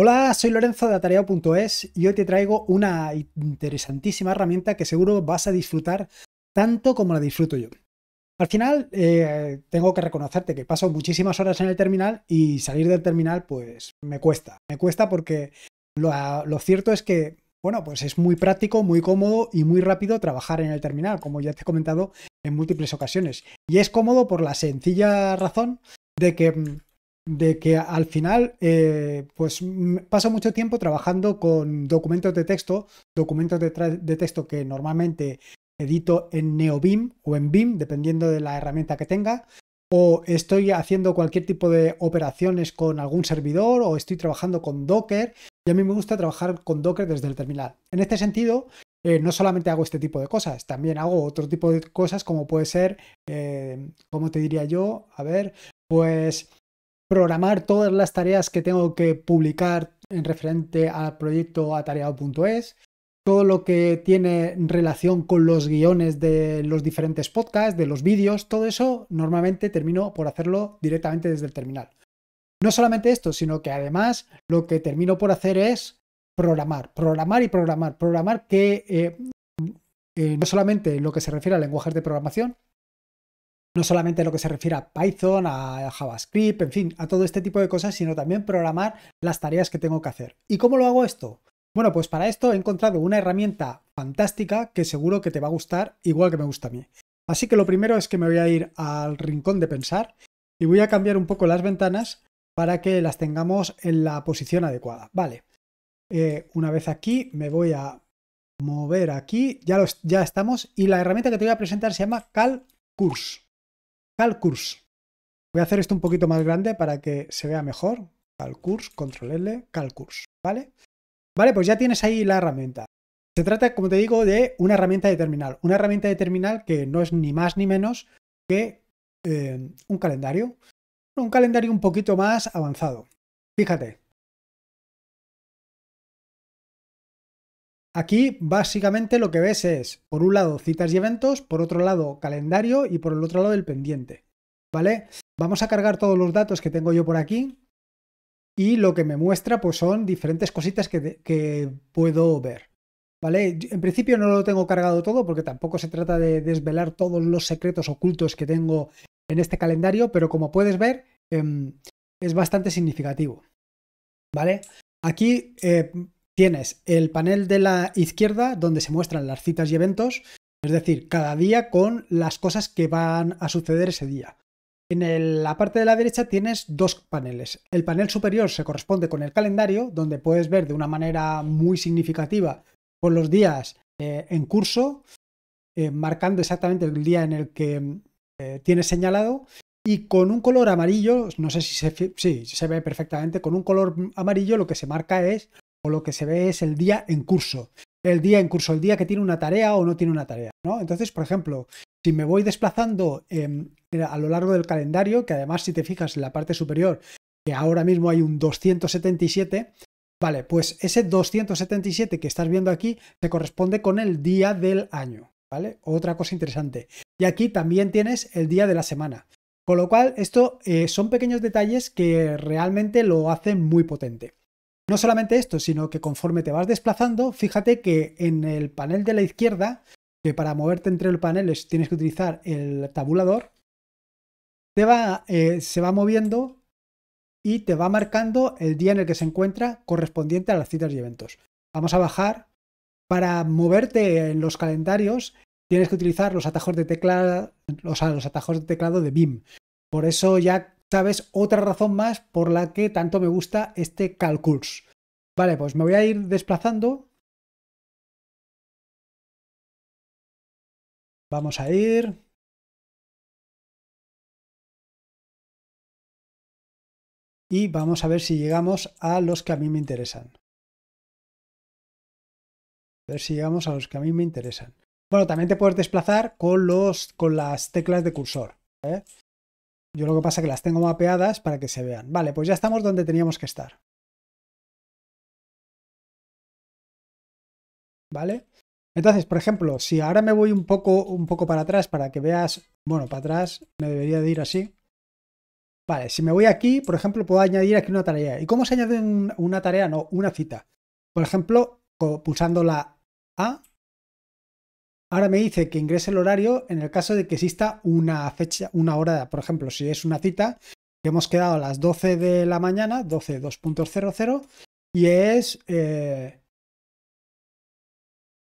Hola, soy Lorenzo de Atareado.es y hoy te traigo una interesantísima herramienta que seguro vas a disfrutar tanto como la disfruto yo. Al final, eh, tengo que reconocerte que paso muchísimas horas en el terminal y salir del terminal, pues me cuesta. Me cuesta porque lo, lo cierto es que, bueno, pues es muy práctico, muy cómodo y muy rápido trabajar en el terminal, como ya te he comentado en múltiples ocasiones. Y es cómodo por la sencilla razón de que mm, de que al final eh, pues mm, paso mucho tiempo trabajando con documentos de texto, documentos de, texto que normalmente edito en NeoBIM o en BIM, dependiendo de la herramienta que tenga, o estoy haciendo cualquier tipo de operaciones con algún servidor, o estoy trabajando con Docker, y a mí me gusta trabajar con Docker desde el terminal. En este sentido, eh, no solamente hago este tipo de cosas, también hago otro tipo de cosas como puede ser, como eh, ¿cómo te diría yo? A ver, pues programar todas las tareas que tengo que publicar en referente al proyecto atareado.es, todo lo que tiene relación con los guiones de los diferentes podcasts, de los vídeos, todo eso normalmente termino por hacerlo directamente desde el terminal. No solamente esto, sino que además lo que termino por hacer es programar, programar y programar, programar que eh, eh, no solamente lo que se refiere a lenguajes de programación, no solamente lo que se refiere a Python, a JavaScript, en fin, a todo este tipo de cosas, sino también programar las tareas que tengo que hacer. ¿Y cómo lo hago esto? Bueno, pues para esto he encontrado una herramienta fantástica que seguro que te va a gustar igual que me gusta a mí. Así que lo primero es que me voy a ir al rincón de pensar y voy a cambiar un poco las ventanas para que las tengamos en la posición adecuada. Vale, eh, una vez aquí me voy a mover aquí, ya, ya estamos, y la herramienta que te voy a presentar se llama CalCurse. Calcurs. Voy a hacer esto un poquito más grande para que se vea mejor. Calcurs, control L, Calcurs, ¿vale? Vale, pues ya tienes ahí la herramienta. Se trata, como te digo, de una herramienta de terminal. Una herramienta de terminal que no es ni más ni menos que eh, un calendario. Un calendario un poquito más avanzado. Fíjate, Aquí básicamente lo que ves es, por un lado, citas y eventos, por otro lado, calendario y por el otro lado, el pendiente. ¿Vale? Vamos a cargar todos los datos que tengo yo por aquí y lo que me muestra pues son diferentes cositas que, puedo ver. ¿Vale? En principio no lo tengo cargado todo porque tampoco se trata de desvelar todos los secretos ocultos que tengo en este calendario, pero como puedes ver em, es bastante significativo. ¿Vale? Aquí eh, Tienes el panel de la izquierda donde se muestran las citas y eventos, es decir, cada día con las cosas que van a suceder ese día. En la parte de la derecha tienes dos paneles. El panel superior se corresponde con el calendario, donde puedes ver de una manera muy significativa por los días eh, en curso, eh, marcando exactamente el día en el que eh, tienes señalado. Y con un color amarillo, no sé si se ve perfectamente, con un color amarillo lo que se marca es o lo que se ve es el día en curso. El día en curso, el día que tiene una tarea o no tiene una tarea, ¿no? Entonces, por ejemplo, si me voy desplazando em, eh, a lo largo del calendario, que además si te fijas en la parte superior, que ahora mismo hay un 277, vale, pues ese 277 que estás viendo aquí te corresponde con el día del año, ¿vale? Otra cosa interesante. Y aquí también tienes el día de la semana. Con lo cual, esto eh, son pequeños detalles que realmente lo hacen muy potente. No solamente esto, sino que conforme te vas desplazando, fíjate que en el panel de la izquierda, que para moverte entre los paneles tienes que utilizar el tabulador, va, eh, se va moviendo y te va marcando el día en el que se encuentra correspondiente a las citas y eventos. Vamos a bajar. Para moverte en los calendarios tienes que utilizar los atajos de teclado, los atajos de teclado de BIM. Por eso ya ¿sabes? Otra razón más por la que tanto me gusta este calculs. Vale, pues me voy a ir desplazando. Vamos a ir. Y vamos a ver si llegamos a los que a mí me interesan. A ver si llegamos a los que a mí me interesan. Bueno, también te puedes desplazar con, los, con las teclas de cursor. ¿eh? Yo lo que pasa es que las tengo mapeadas para que se vean. Vale, pues ya estamos donde teníamos que estar. ¿Vale? Entonces, por ejemplo, si ahora me voy un poco, un poco para atrás para que veas, bueno, para atrás me debería de ir así. Vale, si me voy aquí, por ejemplo, puedo añadir aquí una tarea. ¿Y cómo se añade una tarea? No, una cita. Por ejemplo, pulsando la A, Ahora me dice que ingrese el horario en el caso de que exista una fecha, una hora, por ejemplo, si es una cita que hemos quedado a las 12 de la mañana, 12.00, y es... Eh,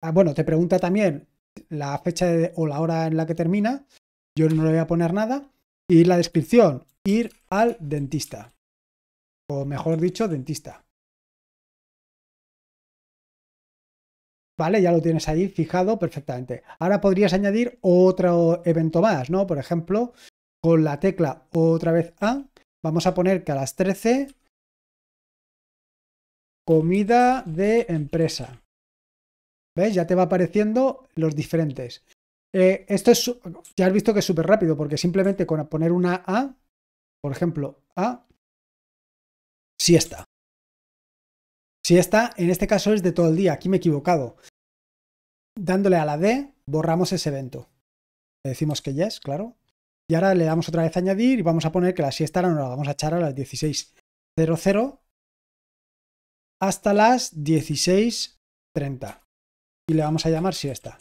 ah, bueno, te pregunta también la fecha o la hora en la que termina, yo no le voy a poner nada, y la descripción, ir al dentista, o mejor dicho, dentista. ¿Vale? Ya lo tienes ahí fijado perfectamente. Ahora podrías añadir otro evento más, ¿no? Por ejemplo, con la tecla otra vez A, vamos a poner que a las 13 comida de empresa. ¿Ves? Ya te va apareciendo los diferentes. Eh, esto es, ya has visto que es súper rápido, porque simplemente con poner una A, por ejemplo, A, siesta siesta, en este caso es de todo el día, aquí me he equivocado. Dándole a la D, borramos ese evento. Le decimos que yes, claro. Y ahora le damos otra vez a añadir y vamos a poner que la siesta ahora nos la vamos a echar a las 16.00 hasta las 16.30. Y le vamos a llamar siesta.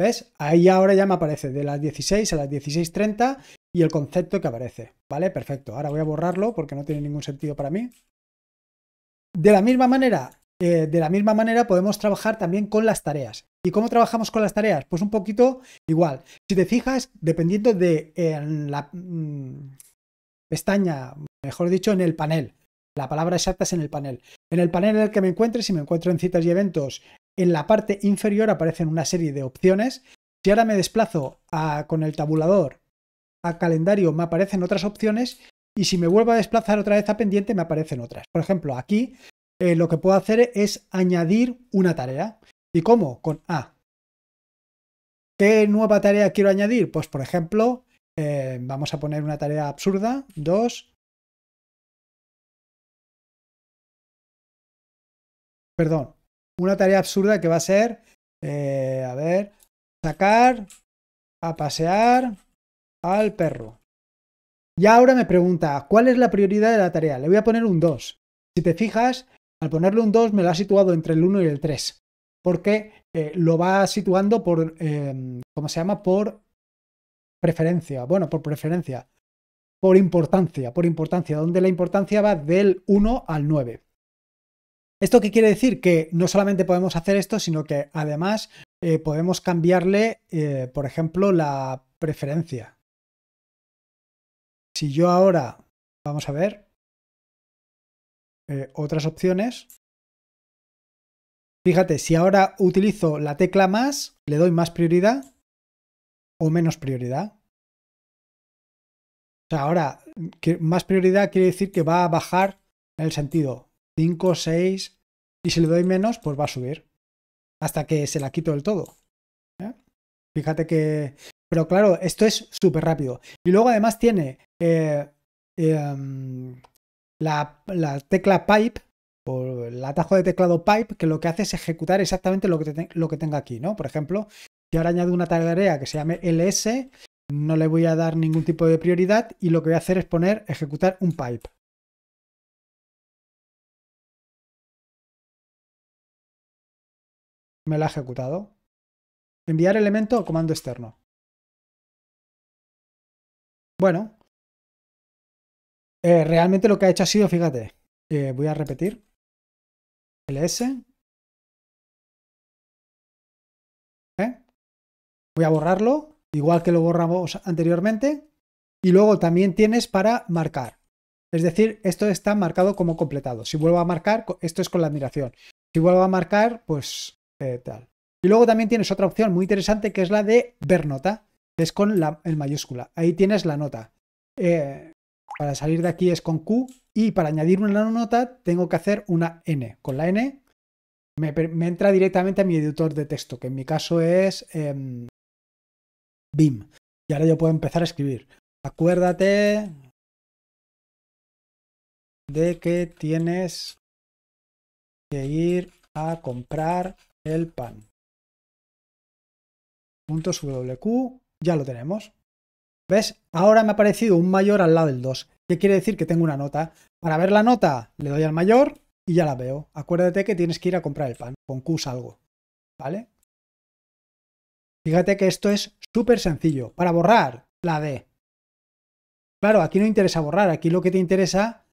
¿Ves? Ahí ahora ya me aparece de las 16 a las 16.30 y el concepto que aparece. ¿Vale? Perfecto. Ahora voy a borrarlo porque no tiene ningún sentido para mí. De la misma manera, eh, de la misma manera podemos trabajar también con las tareas. ¿Y cómo trabajamos con las tareas? Pues un poquito igual. Si te fijas, dependiendo de la mm, pestaña, mejor dicho, en el panel. La palabra exacta es en el panel. En el panel en el que me encuentre, si me encuentro en citas y eventos, en la parte inferior aparecen una serie de opciones. Si ahora me desplazo a, con el tabulador a calendario, me aparecen otras opciones y si me vuelvo a desplazar otra vez a pendiente me aparecen otras. Por ejemplo, aquí eh, lo que puedo hacer es añadir una tarea. ¿Y cómo? Con A. ¿Qué nueva tarea quiero añadir? Pues por ejemplo, eh, vamos a poner una tarea absurda, Dos. Perdón, una tarea absurda que va a ser, eh, a ver, sacar a pasear al perro. Y ahora me pregunta, ¿cuál es la prioridad de la tarea? Le voy a poner un 2. Si te fijas, al ponerle un 2 me lo ha situado entre el 1 y el 3, porque eh, lo va situando por, em, ¿cómo se llama? Por preferencia, bueno, por preferencia, por importancia, por importancia, donde la importancia va del 1 al 9. ¿Esto qué quiere decir? Que no solamente podemos hacer esto, sino que además eh, podemos cambiarle, eh, por ejemplo, la preferencia. Si yo ahora, vamos a ver, eh, otras opciones. Fíjate, si ahora utilizo la tecla más, le doy más prioridad o menos prioridad. O sea, ahora, que más prioridad quiere decir que va a bajar en el sentido 5, 6, y si le doy menos, pues va a subir hasta que se la quito del todo. ¿eh? Fíjate que pero claro, esto es súper rápido. Y luego además tiene eh, em, la, tecla pipe o el atajo de teclado pipe que lo que hace es ejecutar exactamente lo que, lo que tenga aquí, ¿no? Por ejemplo, si ahora añado una tarea que se llame ls, no le voy a dar ningún tipo de prioridad y lo que voy a hacer es poner ejecutar un pipe. Me la ha ejecutado. Enviar elemento o comando externo. Bueno, eh, realmente lo que ha hecho ha sido, fíjate, eh, voy a repetir. LS. ¿Eh? Voy a borrarlo, igual que lo borramos anteriormente. Y luego también tienes para marcar. Es decir, esto está marcado como completado. Si vuelvo a marcar, esto es con la admiración. Si vuelvo a marcar, pues tal. Y luego también tienes otra opción muy interesante que es la de ver nota es con la mayúscula. Ahí tienes la nota. Eh, para salir de aquí es con Q y para añadir una nota tengo que hacer una N. Con la N me, entra directamente a mi editor de texto, que en mi caso es em, BIM. Y ahora yo puedo empezar a escribir. Acuérdate de que tienes que ir a comprar el pan. Puntos WQ ya lo tenemos. ¿Ves? Ahora me ha aparecido un mayor al lado del 2. ¿Qué quiere decir? Que tengo una nota. Para ver la nota, le doy al mayor y ya la veo. Acuérdate que tienes que ir a comprar el pan. Con Q algo. ¿Vale? Fíjate que esto es súper sencillo. Para borrar, la D. Claro, aquí no interesa borrar. Aquí lo que te interesa.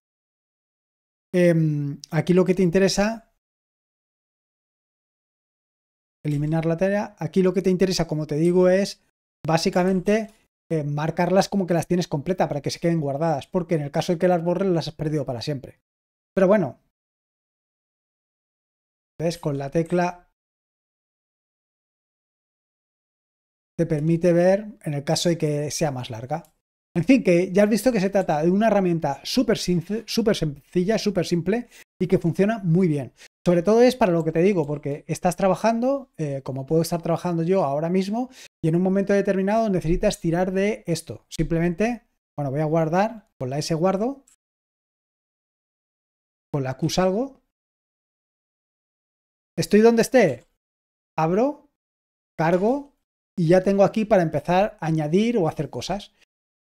Em, aquí lo que te interesa. Eliminar la tarea. Aquí lo que te interesa, como te digo, es básicamente eh, marcarlas como que las tienes completa para que se queden guardadas, porque en el caso de que las borres las has perdido para siempre. Pero bueno. ¿Ves? Con la tecla te permite ver en el caso de que sea más larga. En fin, que ya has visto que se trata de una herramienta súper sencilla, súper simple y que funciona muy bien. Sobre todo es para lo que te digo, porque estás trabajando, eh, como puedo estar trabajando yo ahora mismo, y en un momento determinado necesitas tirar de esto. Simplemente, bueno, voy a guardar, con la S guardo, con la Q salgo. Estoy donde esté, abro, cargo y ya tengo aquí para empezar a añadir o hacer cosas.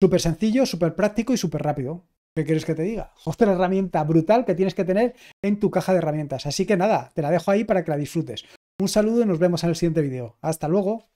Súper sencillo, súper práctico y súper rápido. ¿Qué quieres que te diga? la herramienta brutal que tienes que tener en tu caja de herramientas. Así que nada, te la dejo ahí para que la disfrutes. Un saludo y nos vemos en el siguiente vídeo. Hasta luego.